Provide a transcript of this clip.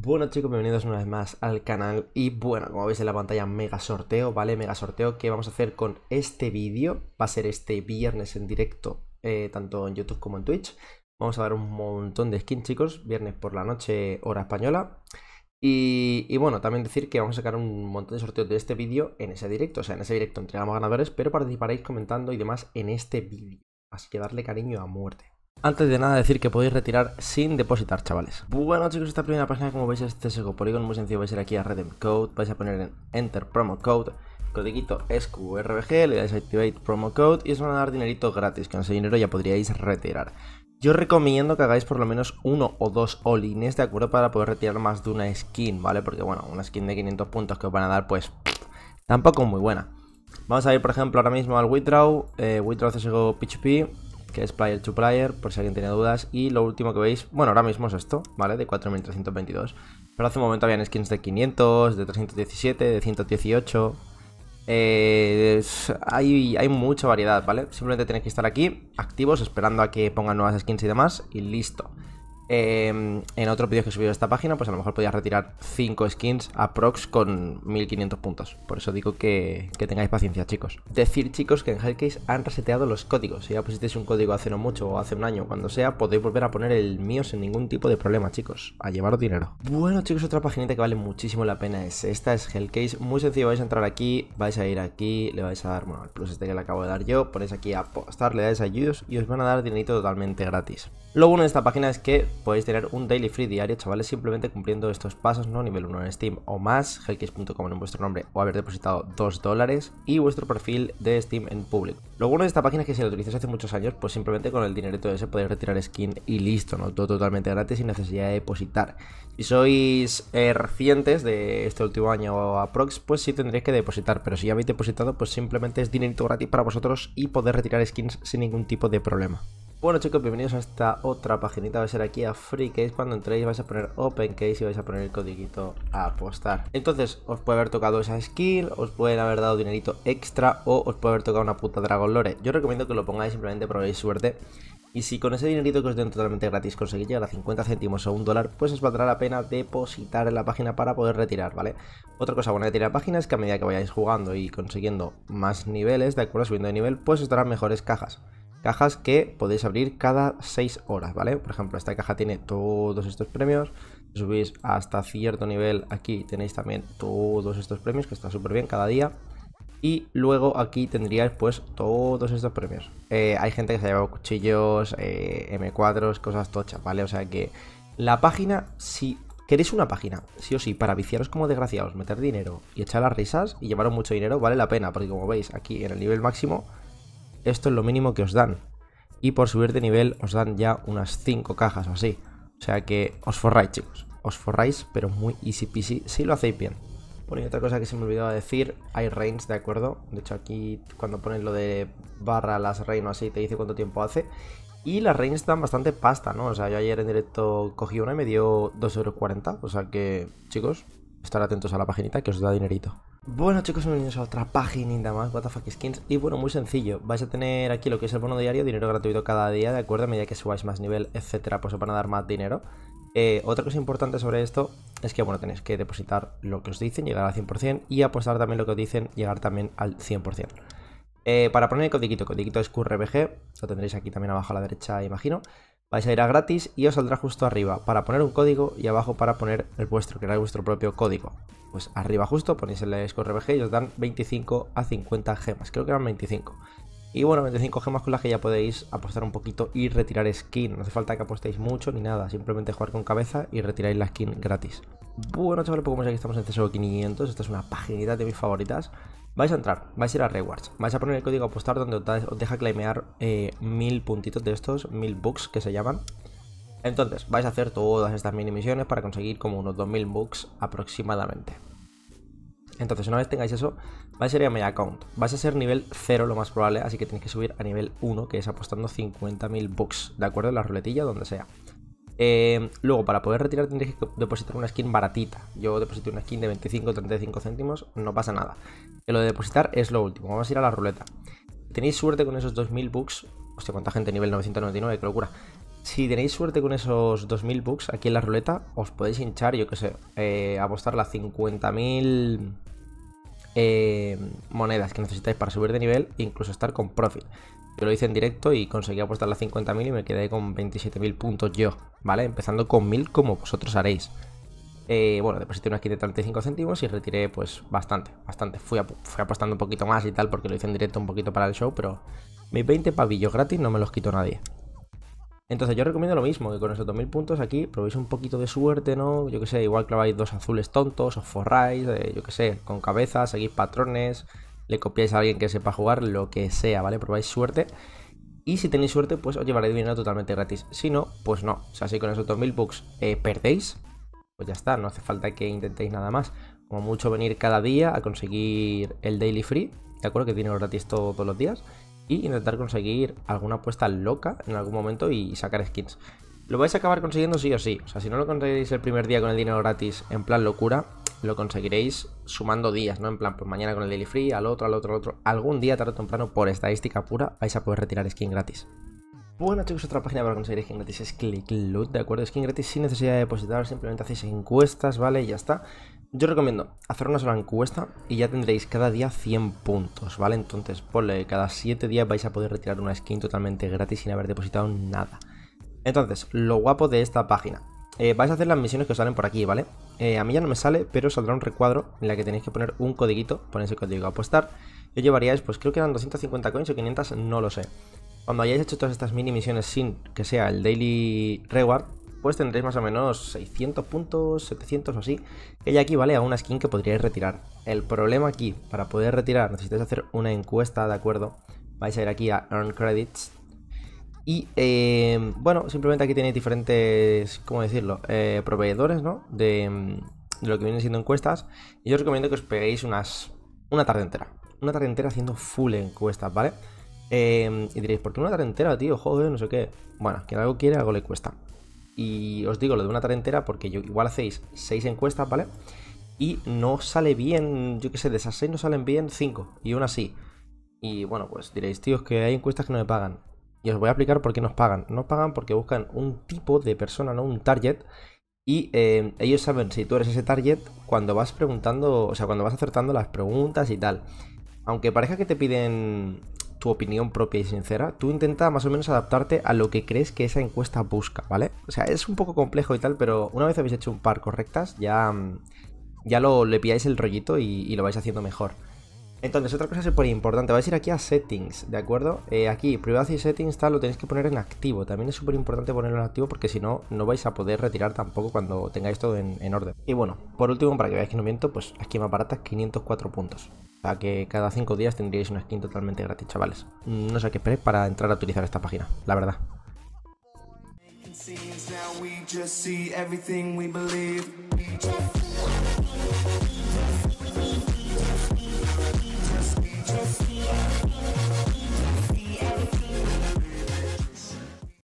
Bueno chicos, bienvenidos una vez más al canal y bueno, como veis en la pantalla, mega sorteo, ¿vale? Mega sorteo que vamos a hacer con este vídeo, va a ser este viernes en directo, eh, tanto en YouTube como en Twitch. Vamos a dar un montón de skins chicos, viernes por la noche, hora española. y, bueno, también decir que vamos a sacar un montón de sorteos de este vídeo en ese directo, o sea, en ese directo entregamos ganadores, pero participaréis comentando y demás en este vídeo. Así que darle cariño a muerte. Antes de nada decir que podéis retirar sin depositar, chavales. Bueno chicos, esta primera página como veis es CSGO Polygon, muy sencillo, vais a ir aquí a Redem Code, vais a poner en Enter Promo Code, codiguito SQRBG le dais Activate Promo Code y os van a dar dinerito gratis, con ese dinero ya podríais retirar. Yo recomiendo que hagáis por lo menos uno o dos all-ins, ¿de acuerdo? Para poder retirar más de una skin, ¿vale? Porque bueno, una skin de 500 puntos que os van a dar pues tampoco muy buena. Vamos a ir por ejemplo ahora mismo al Withdraw, eh, Withdraw CSGO PHP que es player to player, por si alguien tenía dudas. Y lo último que veis, bueno, ahora mismo es esto, ¿vale? De 4.322. Pero hace un momento habían skins de 500, de 317, de 118. Eh, hay, hay mucha variedad, ¿vale? Simplemente tenéis que estar aquí, activos, esperando a que pongan nuevas skins y demás, y listo. Em, en otro vídeo que he subido a esta página, pues a lo mejor podía retirar 5 skins a prox con 1500 puntos. Por eso digo que, tengáis paciencia, chicos. Decir, chicos, que en Hellcase han reseteado los códigos. Si ya pusisteis un código hace no mucho o hace un año, cuando sea, podéis volver a poner el mío sin ningún tipo de problema, chicos. A llevaros dinero. Bueno, chicos, otra paginita que vale muchísimo la pena es esta, es Hellcase. Muy sencillo, vais a entrar aquí, vais a ir aquí, le vais a dar, bueno, el plus este que le acabo de dar yo, ponéis aquí a apostar, le dais a y os van a dar dinerito totalmente gratis. Lo bueno de esta página es que podéis tener un daily free diario, chavales, simplemente cumpliendo estos pasos, ¿no? Nivel 1 en Steam o más, helkis.com en vuestro nombre o haber depositado 2 dólares y vuestro perfil de Steam en público. Lo bueno de esta página es que si la utilizáis hace muchos años, pues simplemente con el dinerito ese podéis retirar skin y listo, ¿no? Todo totalmente gratis sin necesidad de depositar. Si sois eh, recientes de este último año o aprox, pues sí tendréis que depositar, pero si ya habéis depositado, pues simplemente es dinerito gratis para vosotros y poder retirar skins sin ningún tipo de problema. Bueno chicos, bienvenidos a esta otra paginita, va a ser aquí a Free Case. cuando entréis vais a poner Open Case y vais a poner el codiguito a apostar. Entonces, os puede haber tocado esa skill, os pueden haber dado dinerito extra o os puede haber tocado una puta Dragon Lore. Yo recomiendo que lo pongáis, simplemente probéis suerte. Y si con ese dinerito que os den totalmente gratis conseguís llegar a 50 céntimos o un dólar, pues os valdrá la pena depositar en la página para poder retirar, ¿vale? Otra cosa buena de tirar páginas es que a medida que vayáis jugando y consiguiendo más niveles, de acuerdo, subiendo de nivel, pues os darán mejores cajas cajas que podéis abrir cada 6 horas, ¿vale? Por ejemplo, esta caja tiene todos estos premios, si subís hasta cierto nivel aquí tenéis también todos estos premios, que está súper bien cada día. Y luego aquí tendríais pues todos estos premios. Eh, hay gente que se ha llevado cuchillos, eh, M4, cosas tochas, ¿vale? O sea que la página, si queréis una página, sí o sí, para viciaros como desgraciados, meter dinero y echar las risas y llevaros mucho dinero, vale la pena. Porque como veis aquí en el nivel máximo esto es lo mínimo que os dan. Y por subir de nivel os dan ya unas 5 cajas o así. O sea que os forráis, chicos. Os forráis, pero muy easy peasy si lo hacéis bien. Bueno, y otra cosa que se me olvidaba decir, hay reins, ¿de acuerdo? De hecho, aquí cuando pones lo de barra las rains o así, te dice cuánto tiempo hace. Y las rains dan bastante pasta, ¿no? O sea, yo ayer en directo cogí una y me dio 2,40€. O sea que, chicos, estar atentos a la paginita que os da dinerito. Bueno chicos, bienvenidos a otra página más, WTF Skins Y bueno, muy sencillo, vais a tener aquí lo que es el bono diario, dinero gratuito cada día, ¿de acuerdo? A medida que subáis más nivel, etcétera, pues os van a dar más dinero eh, Otra cosa importante sobre esto es que, bueno, tenéis que depositar lo que os dicen, llegar al 100% Y apostar también lo que os dicen, llegar también al 100% eh, Para poner el codiquito, codiquito es QRBG, lo tendréis aquí también abajo a la derecha, imagino Vais a ir a gratis y os saldrá justo arriba para poner un código y abajo para poner el vuestro, era vuestro propio código. Pues arriba justo ponéis el ScoreBG y os dan 25 a 50 gemas, creo que eran 25. Y bueno, 25 gemas con las que ya podéis apostar un poquito y retirar skin. No hace falta que apostéis mucho ni nada, simplemente jugar con cabeza y retiráis la skin gratis. Bueno, chavales, pues como aquí estamos en CSGO 500, esta es una paginita de mis favoritas. Vais a entrar, vais a ir a Rewards, vais a poner el código apostar donde os deja claimear eh, mil puntitos de estos, mil bucks que se llaman. Entonces, vais a hacer todas estas mini misiones para conseguir como unos 2000 bucks aproximadamente. Entonces, una vez tengáis eso, vais a ir a mi account. Vais a ser nivel 0 lo más probable, así que tenéis que subir a nivel 1, que es apostando 50.000 bucks, ¿de acuerdo? En la ruletilla, donde sea. Em, luego, para poder retirar tendréis que depositar una skin baratita. Yo deposité una skin de 25 35 céntimos, no pasa nada. Que lo de depositar es lo último, vamos a ir a la ruleta. Si tenéis suerte con esos 2000 bucks, hostia, cuánta gente, nivel 999, qué locura. Si tenéis suerte con esos 2000 bucks aquí en la ruleta, os podéis hinchar, yo qué sé, eh, apostar las 50.000 eh, monedas que necesitáis para subir de nivel e incluso estar con profit. Yo lo hice en directo y conseguí apostar las 50.000 y me quedé con 27.000 puntos yo, ¿vale? Empezando con 1.000 como vosotros haréis. Eh, bueno, deposité de 35 céntimos y retiré pues bastante, bastante. Fui, apostando un poquito más y tal porque lo hice en directo un poquito para el show, pero mis 20 pavillos gratis no me los quito nadie. Entonces yo recomiendo lo mismo, que con esos 2000 puntos aquí probéis un poquito de suerte, ¿no? Yo que sé, igual claváis dos azules tontos, o forráis, eh, yo que sé, con cabeza, seguís patrones, le copiáis a alguien que sepa jugar, lo que sea, ¿vale? Probáis suerte. Y si tenéis suerte, pues os llevaréis dinero totalmente gratis. Si no, pues no. O sea, si con esos 2000 bucks eh, perdéis, pues ya está. No hace falta que intentéis nada más. Como mucho venir cada día a conseguir el daily free. De acuerdo que dinero gratis todos los días. Y intentar conseguir alguna apuesta loca en algún momento y sacar skins. Lo vais a acabar consiguiendo sí o sí. O sea, si no lo conseguís el primer día con el dinero gratis en plan locura, lo conseguiréis sumando días, ¿no? En plan, pues mañana con el Daily Free, al otro, al otro, al otro. Algún día, tarde o temprano, por estadística pura, vais a poder retirar skin gratis. Bueno chicos, otra página para conseguir skin gratis es loot ¿de acuerdo? Skin gratis sin necesidad de depositar, simplemente hacéis encuestas, ¿vale? Y ya está. Yo recomiendo hacer una sola encuesta y ya tendréis cada día 100 puntos, ¿vale? Entonces, ponle, cada 7 días vais a poder retirar una skin totalmente gratis sin haber depositado nada. Entonces, lo guapo de esta página eh, vais a hacer las misiones que os salen por aquí, ¿vale? Eh, a mí ya no me sale, pero saldrá un recuadro en la que tenéis que poner un codiguito, ponéis el código a apostar. yo llevaríais, pues creo que eran 250 coins o 500, no lo sé. Cuando hayáis hecho todas estas mini misiones sin que sea el daily reward, pues tendréis más o menos 600 puntos, 700 o así, que ya vale a una skin que podríais retirar. El problema aquí, para poder retirar necesitáis hacer una encuesta, ¿de acuerdo? Vais a ir aquí a Earn Credits y em, bueno, simplemente aquí tenéis diferentes, ¿cómo decirlo? Eh, proveedores, ¿no? Mm, de, lo que vienen siendo encuestas. Y yo os recomiendo que os peguéis unas, una tarde entera. Una tarde entera haciendo full encuestas, ¿vale? Em, y diréis, ¿por qué una tarde entera, tío? Joder, no sé qué. Bueno, quien algo quiere, algo le cuesta. Y os digo lo de una tarde entera porque yo, igual hacéis seis encuestas, ¿vale? Y no sale bien, yo qué sé, de esas seis no salen bien cinco. Y una sí. Y bueno, pues diréis, tíos, que hay encuestas que no me pagan. Y os voy a explicar por qué nos pagan. Nos pagan porque buscan un tipo de persona, no un target. Y eh, ellos saben si tú eres ese target cuando vas preguntando, o sea, cuando vas acertando las preguntas y tal. Aunque parezca que te piden tu opinión propia y sincera, tú intenta más o menos adaptarte a lo que crees que esa encuesta busca, ¿vale? O sea, es un poco complejo y tal, pero una vez habéis hecho un par correctas, ya, ya lo, le pilláis el rollito y lo vais haciendo mejor. Entonces, otra cosa súper importante, vais a ir aquí a Settings, ¿de acuerdo? Eh, aquí, Privacy Settings, tal, lo tenéis que poner en activo. También es súper importante ponerlo en activo porque si no, no vais a poder retirar tampoco cuando tengáis todo en, orden. Y bueno, por último, para que veáis que no miento, pues aquí más es 504 puntos. O sea que cada 5 días tendríais una skin totalmente gratis, chavales. Mm, no sé qué esperéis para entrar a utilizar esta página, la verdad.